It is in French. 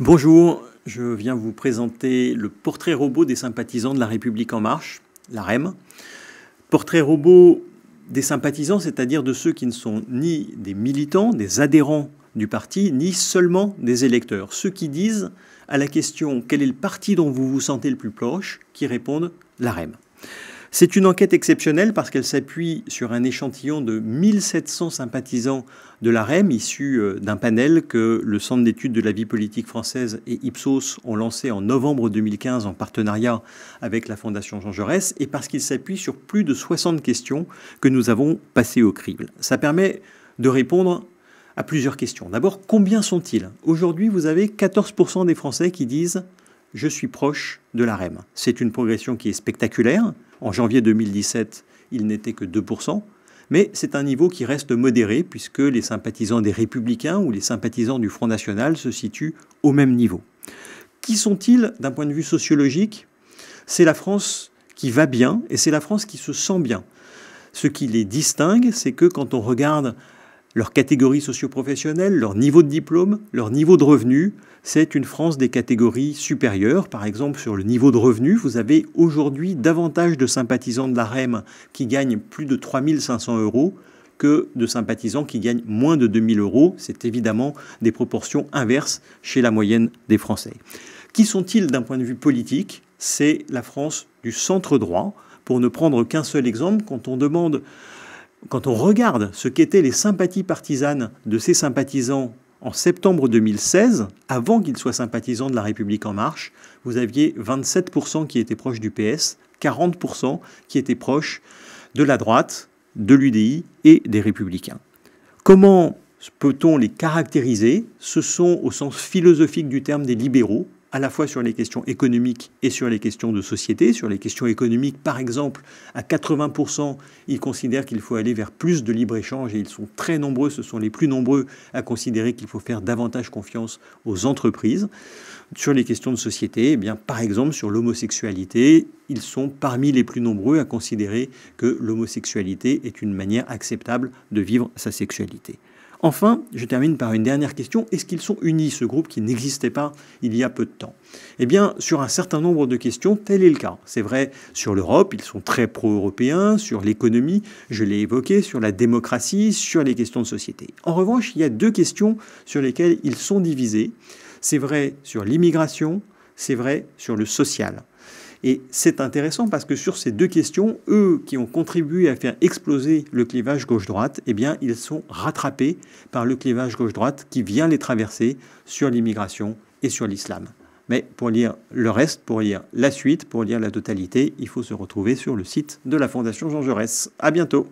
Bonjour, je viens vous présenter le portrait robot des sympathisants de la République en marche, la REM. Portrait robot des sympathisants, c'est-à-dire de ceux qui ne sont ni des militants, des adhérents du parti, ni seulement des électeurs. Ceux qui disent à la question quel est le parti dont vous vous sentez le plus proche, qui répondent la REM. C'est une enquête exceptionnelle parce qu'elle s'appuie sur un échantillon de 1700 sympathisants de la REM, issus euh, d'un panel que le Centre d'études de la vie politique française et Ipsos ont lancé en novembre 2015 en partenariat avec la Fondation Jean Jaurès, et parce qu'il s'appuie sur plus de 60 questions que nous avons passées au crible. Ça permet de répondre à plusieurs questions. D'abord, combien sont-ils Aujourd'hui, vous avez 14% des Français qui disent ⁇ Je suis proche de la C'est une progression qui est spectaculaire. En janvier 2017, il n'était que 2%, mais c'est un niveau qui reste modéré puisque les sympathisants des Républicains ou les sympathisants du Front National se situent au même niveau. Qui sont-ils d'un point de vue sociologique C'est la France qui va bien et c'est la France qui se sent bien. Ce qui les distingue, c'est que quand on regarde leur catégorie socioprofessionnelle, leur niveau de diplôme, leur niveau de revenu. C'est une France des catégories supérieures. Par exemple, sur le niveau de revenu, vous avez aujourd'hui davantage de sympathisants de la REM qui gagnent plus de 3500 euros que de sympathisants qui gagnent moins de 2000 euros. C'est évidemment des proportions inverses chez la moyenne des Français. Qui sont-ils d'un point de vue politique C'est la France du centre droit. Pour ne prendre qu'un seul exemple, quand on demande quand on regarde ce qu'étaient les sympathies partisanes de ces sympathisants en septembre 2016, avant qu'ils soient sympathisants de la République en marche, vous aviez 27% qui étaient proches du PS, 40% qui étaient proches de la droite, de l'UDI et des républicains. Comment peut-on les caractériser Ce sont, au sens philosophique du terme, des libéraux, à la fois sur les questions économiques et sur les questions de société. Sur les questions économiques, par exemple, à 80%, ils considèrent qu'il faut aller vers plus de libre-échange et ils sont très nombreux, ce sont les plus nombreux à considérer qu'il faut faire davantage confiance aux entreprises. Sur les questions de société, eh bien, par exemple, sur l'homosexualité, ils sont parmi les plus nombreux à considérer que l'homosexualité est une manière acceptable de vivre sa sexualité. Enfin, je termine par une dernière question. Est-ce qu'ils sont unis, ce groupe qui n'existait pas il y a peu de temps Eh bien, sur un certain nombre de questions, tel est le cas. C'est vrai sur l'Europe, ils sont très pro-européens, sur l'économie, je l'ai évoqué, sur la démocratie, sur les questions de société. En revanche, il y a deux questions sur lesquelles ils sont divisés. C'est vrai sur l'immigration, c'est vrai sur le social. Et c'est intéressant parce que sur ces deux questions, eux qui ont contribué à faire exploser le clivage gauche-droite, eh bien, ils sont rattrapés par le clivage gauche-droite qui vient les traverser sur l'immigration et sur l'islam. Mais pour lire le reste, pour lire la suite, pour lire la totalité, il faut se retrouver sur le site de la Fondation Jean Jaurès. À bientôt!